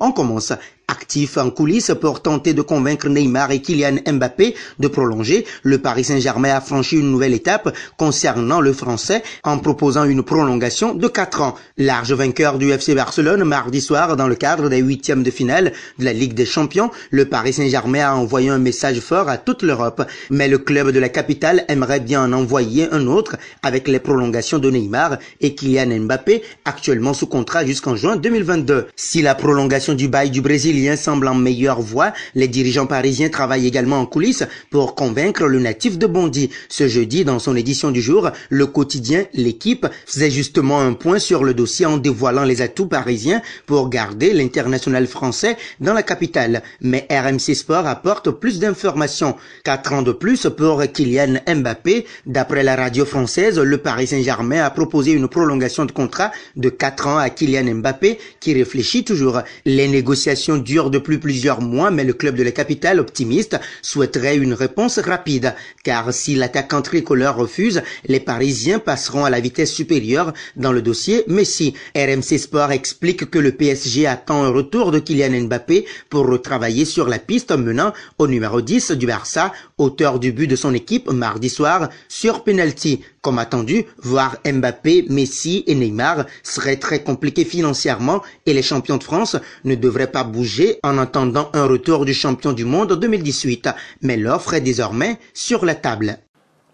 On commence actif en coulisses pour tenter de convaincre Neymar et Kylian Mbappé de prolonger, le Paris Saint-Germain a franchi une nouvelle étape concernant le français en proposant une prolongation de 4 ans. Large vainqueur du FC Barcelone mardi soir dans le cadre des huitièmes de finale de la Ligue des Champions, le Paris Saint-Germain a envoyé un message fort à toute l'Europe. Mais le club de la capitale aimerait bien en envoyer un autre avec les prolongations de Neymar et Kylian Mbappé actuellement sous contrat jusqu'en juin 2022. Si la prolongation du bail du Brésilien semble en meilleure voie, les dirigeants parisiens travaillent également en coulisses pour convaincre le natif de Bondy. Ce jeudi, dans son édition du jour, le quotidien L'équipe faisait justement un point sur le dossier en dévoilant les atouts parisiens pour garder l'international français dans la capitale. Mais RMC Sport apporte plus d'informations. Quatre ans de plus pour Kylian Mbappé. D'après la radio française, le Paris Saint-Germain a proposé une prolongation de contrat de quatre ans à Kylian Mbappé qui réfléchit toujours. Les négociations durent depuis plusieurs mois, mais le club de la capitale optimiste souhaiterait une réponse rapide, car si l'attaquant tricolore refuse, les Parisiens passeront à la vitesse supérieure dans le dossier Messi. RMC Sport explique que le PSG attend un retour de Kylian Mbappé pour retravailler sur la piste menant au numéro 10 du Barça, auteur du but de son équipe mardi soir sur penalty. Comme attendu, voir Mbappé, Messi et Neymar serait très compliqué financièrement et les champions de France ne devrait pas bouger en attendant un retour du champion du monde en 2018, mais l'offre est désormais sur la table.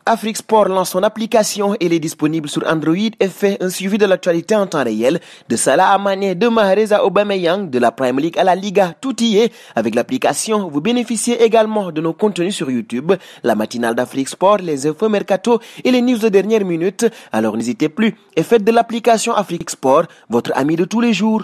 Afrique Sport lance son application. Elle est disponible sur Android et fait un suivi de l'actualité en temps réel. De Salah à Mané, de Mahrez à Aubameyang, de la Prime League à la Liga, tout y est. Avec l'application, vous bénéficiez également de nos contenus sur YouTube, la matinale d'Afrique Sport, les infos mercato et les news de dernière minute. Alors n'hésitez plus et faites de l'application Afrique Sport votre ami de tous les jours.